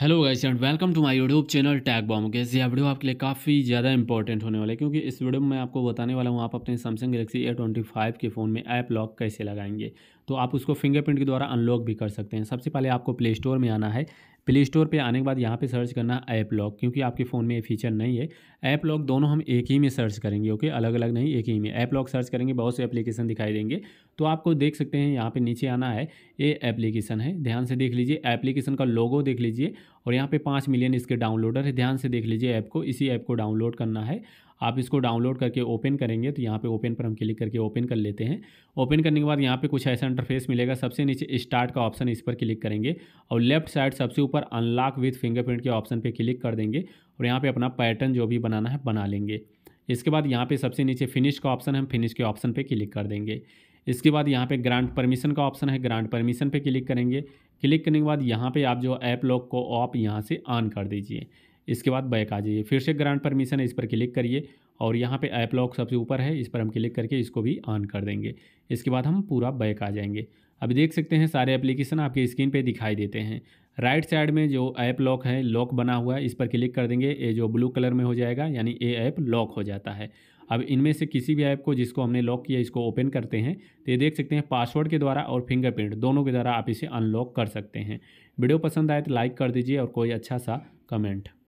hello guys and welcome to my YouTube channel tag bomb के ये video आपके लिए काफ़ी ज़्यादा इंपॉर्टेंट होने वाला है क्योंकि इस वीडियो में मैं आपको बताने वाला हूँ आप अपने Samsung Galaxy A twenty five के फ़ोन में ऐप लॉक कैसे लगाएंगे तो आप उसको फिंगरप्रिंट के द्वारा अनलॉक भी कर सकते हैं सबसे पहले आपको प्ले स्टोर में आना है प्ले स्टोर पर आने के बाद यहाँ पे सर्च करना ऐप लॉक क्योंकि आपके फ़ोन में ये फीचर नहीं है ऐप लॉक दोनों हम एक ही में सर्च करेंगे ओके अलग अलग नहीं एक ही में ऐप लॉक सर्च करेंगे बहुत से एप्लीकेशन दिखाई देंगे तो आपको देख सकते हैं यहाँ पे नीचे आना है ये एप्लीकेशन है ध्यान से देख लीजिए एप्लीकेशन का लोगो देख लीजिए और यहाँ पे पाँच मिलियन इसके डाउनलोडर है ध्यान से देख लीजिए ऐप को इसी ऐप को डाउनलोड करना है आप इसको डाउनलोड करके ओपन करेंगे तो यहाँ पे ओपन पर हम क्लिक करके ओपन कर लेते हैं ओपन करने के बाद यहाँ पे कुछ ऐसा इंटरफेस मिलेगा सबसे नीचे स्टार्ट का ऑप्शन इस पर क्लिक करेंगे और लेफ्ट साइड सबसे ऊपर अनलॉक विथ फिंगरप्रिंट के ऑप्शन पर क्लिक कर देंगे और यहाँ पर अपना पैटर्न जो भी बनाना है बना लेंगे इसके बाद यहाँ पे सबसे नीचे फिनिश का ऑप्शन हम फिनिश के ऑप्शन पर क्लिक कर देंगे इसके बाद यहाँ पे ग्रांट परमिशन का ऑप्शन है ग्रांट परमिशन पे क्लिक करेंगे क्लिक करने के बाद यहाँ पे आप जो ऐप लॉक को ऑप यहाँ से ऑन कर दीजिए इसके बाद बैक आ जाइए फिर से ग्रांट परमिशन है इस पर क्लिक करिए और यहाँ पे ऐप लॉक सबसे ऊपर है इस पर हम क्लिक करके इसको भी ऑन कर देंगे इसके बाद हम पूरा बैक आ जाएंगे अब देख सकते हैं सारे एप्लीकेशन आपके स्क्रीन पे दिखाई देते हैं राइट साइड में जो ऐप लॉक है लॉक बना हुआ है इस पर क्लिक कर देंगे ये जो ब्लू कलर में हो जाएगा यानी ये ऐप लॉक हो जाता है अब इनमें से किसी भी ऐप को जिसको हमने लॉक किया इसको ओपन करते हैं तो ये देख सकते हैं पासवर्ड के द्वारा और फिंगरप्रिंट दोनों के द्वारा आप इसे अनलॉक कर सकते हैं वीडियो पसंद आए तो लाइक कर दीजिए और कोई अच्छा सा कमेंट